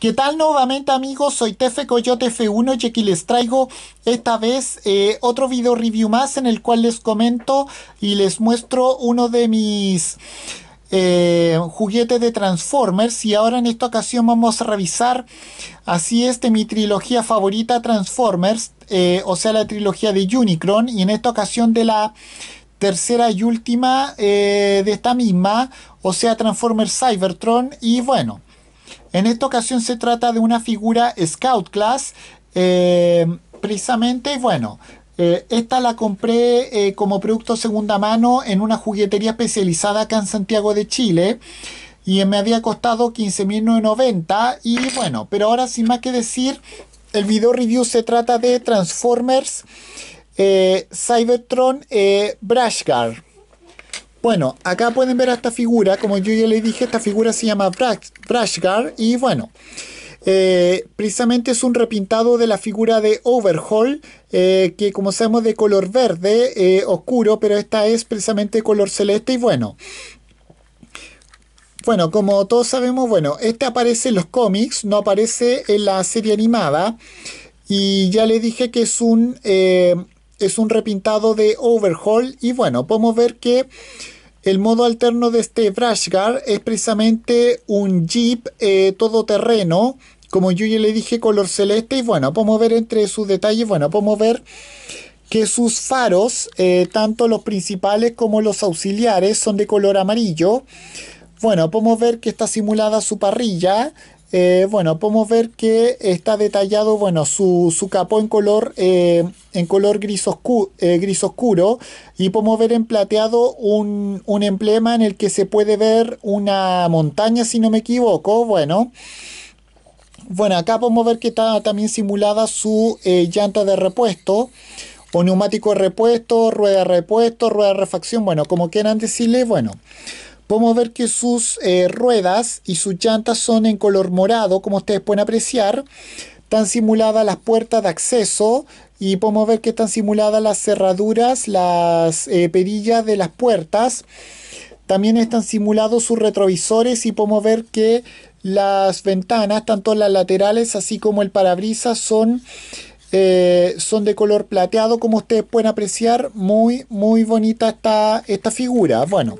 ¿Qué tal nuevamente amigos? Soy Tefe Coyote F1 y aquí les traigo esta vez eh, otro video review más en el cual les comento y les muestro uno de mis eh, juguetes de Transformers y ahora en esta ocasión vamos a revisar así es de mi trilogía favorita Transformers, eh, o sea la trilogía de Unicron y en esta ocasión de la tercera y última de esta misma, o sea Transformers Cybertron y bueno. En esta ocasión se trata de una figura Scout Class, eh, precisamente, bueno, eh, esta la compré eh, como producto segunda mano en una juguetería especializada acá en Santiago de Chile y me había costado 15.990 y bueno, pero ahora sin más que decir, el video review se trata de Transformers Cybertron Brashgar. Bueno, acá pueden ver a esta figura, como yo ya les dije, esta figura se llama Brashgar y bueno, eh, precisamente es un repintado de la figura de Overhaul, eh, que como sabemos de color verde eh, oscuro, pero esta es precisamente color celeste y bueno. Bueno, como todos sabemos, bueno, este aparece en los cómics, no aparece en la serie animada. Y ya le dije que es un es un repintado de Overhaul y bueno, podemos ver que el modo alterno de este guard es precisamente un Jeep eh, todoterreno, como yo ya le dije, color celeste y bueno, podemos ver entre sus detalles, bueno, podemos ver que sus faros, eh, tanto los principales como los auxiliares, son de color amarillo. Bueno, podemos ver que está simulada su parrilla, eh, bueno, podemos ver que está detallado, bueno, su, su capó en color, eh, en color gris, eh, gris, oscuro y podemos ver en plateado un, emblema en el que se puede ver una montaña, si no me equivoco, bueno. Bueno, acá podemos ver que está también simulada su llanta de repuesto, o neumático de repuesto, rueda de repuesto, rueda de refacción, bueno, como quieran decirle, bueno podemos ver que sus eh, ruedas y sus llantas son en color morado, como ustedes pueden apreciar. Están simuladas las puertas de acceso y podemos ver que están simuladas las cerraduras, las eh, perillas de las puertas. También están simulados sus retrovisores y podemos ver que las ventanas, tanto las laterales así como el parabrisas, son, eh, son de color plateado, como ustedes pueden apreciar. Muy, muy bonita está esta figura. Bueno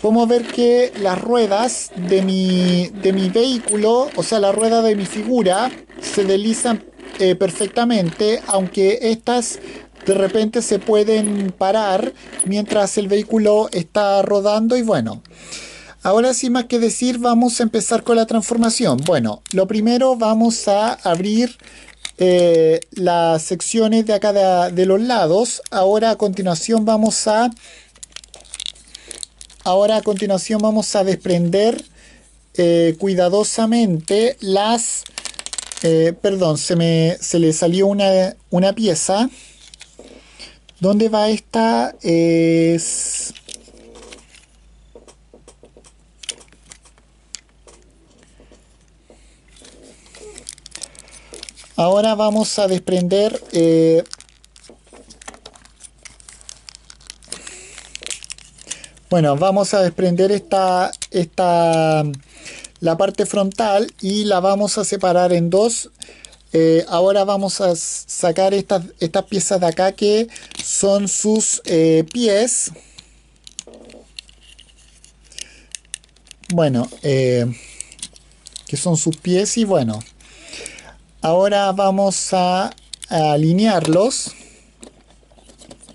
podemos ver que las ruedas de mi, de mi vehículo, o sea, la rueda de mi figura, se deslizan eh, perfectamente, aunque estas de repente se pueden parar mientras el vehículo está rodando y bueno. Ahora sin más que decir, vamos a empezar con la transformación. Bueno, lo primero vamos a abrir eh, las secciones de acá de los lados. Ahora a continuación vamos a Ahora a continuación vamos a desprender eh, cuidadosamente las... Eh, perdón, se, me, se le salió una, pieza. ¿Dónde va esta? Es... Ahora vamos a desprender eh, Bueno, vamos a desprender esta, esta, la parte frontal y la vamos a separar en dos. Eh, ahora vamos a sacar estas, estas piezas de acá que son sus eh, pies. Bueno, eh, que son sus pies y bueno. Ahora vamos a alinearlos.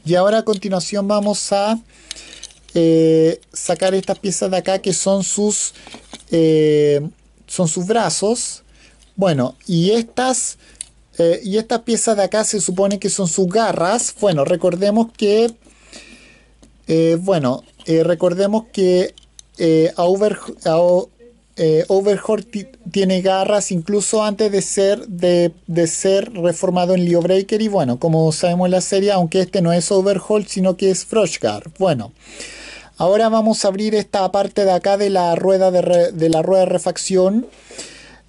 Y ahora a continuación vamos a eh, sacar estas piezas de acá que son sus, eh, son sus brazos. Bueno, y estas, eh, y estas piezas de acá se supone que son sus garras. Bueno, recordemos que, bueno, recordemos que a Over, tiene garras incluso antes de ser, de, ser reformado en Leo Breaker. Y bueno, como sabemos en la serie, aunque este no es Overhaul, sino que es Froshgar. Bueno. Ahora vamos a abrir esta parte de acá de la rueda de, la rueda refacción.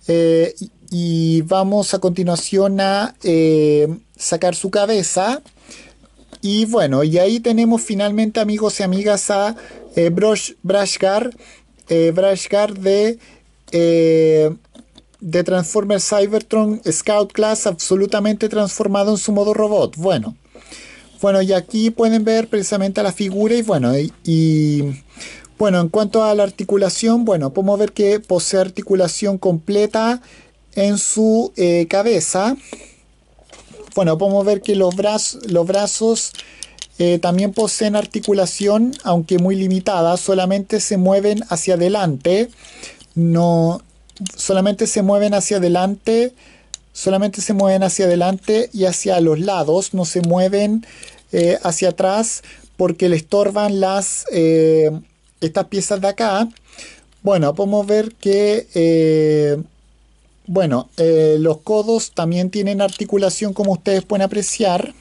Eh, y vamos a continuación a eh, sacar su cabeza. Y bueno, y ahí tenemos finalmente amigos y amigas a eh, Brush, Brashgar, de, de Transformers Cybertron Scout Class absolutamente transformado en su modo robot. Bueno. Bueno, y aquí pueden ver precisamente la figura y bueno, y, bueno, en cuanto a la articulación, bueno, podemos ver que posee articulación completa en su eh, cabeza. Bueno, podemos ver que los, brazos, los brazos eh, también poseen articulación, aunque muy limitada, solamente se mueven hacia adelante, no, solamente se mueven hacia adelante solamente se mueven hacia adelante y hacia los lados, no se mueven eh, hacia atrás porque le estorban las, eh, estas piezas de acá. Bueno, podemos ver que eh, bueno, los codos también tienen articulación como ustedes pueden apreciar.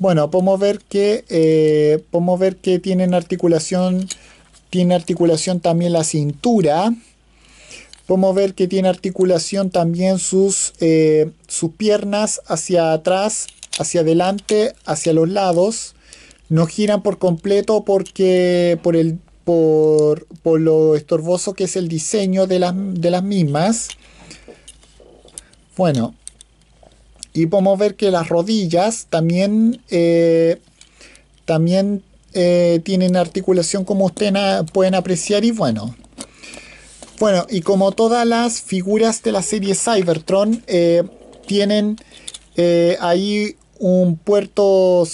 Bueno, podemos ver que, podemos ver que tienen articulación, tiene articulación también la cintura. Podemos ver que tiene articulación también sus, eh, sus piernas hacia atrás, hacia adelante, hacia los lados. No giran por completo porque por, el, por, por lo estorboso que es el diseño de las, de las mismas. Bueno, y podemos ver que las rodillas también, eh, también eh, tienen articulación como ustedes pueden apreciar y bueno, bueno, y como todas las figuras de la serie Cybertron, eh, tienen eh, ahí un puerto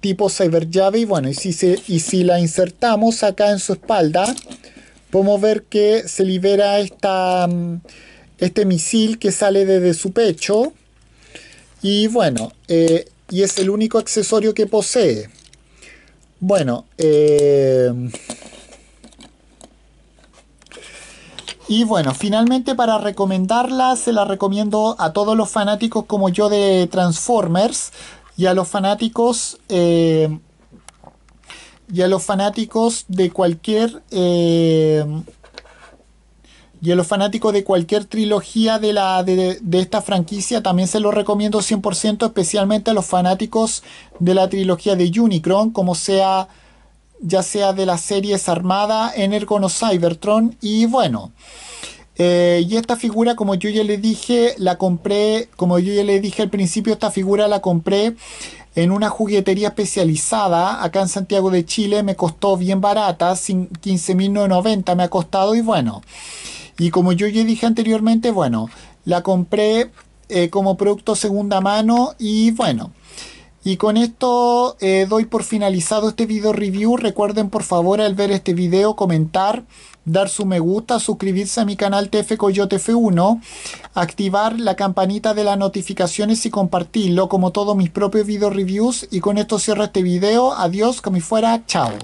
tipo Cyber Llave. Y bueno, y si, si la insertamos acá en su espalda, podemos ver que se libera esta, mm, este misil que sale desde su pecho. Y bueno, eh, y es el único accesorio que posee. Bueno, eh. Y bueno, finalmente para recomendarla, se la recomiendo a todos los fanáticos como yo de Transformers y a los fanáticos... Eh, y a los fanáticos de cualquier eh, y a los fanáticos de cualquier trilogía de, la, de, de esta franquicia también se los recomiendo 100%, especialmente a los fanáticos de la trilogía de Unicron, como sea ya sea de las series Armada, Energon o Cybertron. Y bueno, eh, y esta figura, como yo ya le dije, la compré, como yo ya le dije al principio, esta figura la compré en una juguetería especializada acá en Santiago de Chile. Me costó bien barata, 15.990 me ha costado y bueno. Y como yo ya dije anteriormente, bueno, la compré eh, como producto segunda mano y bueno. Y con esto eh, doy por finalizado este video review. Recuerden por favor al ver este video comentar, dar su me gusta, suscribirse a mi canal TF Coyote F1, activar la campanita de las notificaciones y compartirlo como todos mis propios video reviews. Y con esto cierro este video. Adiós, como fuera. Chao.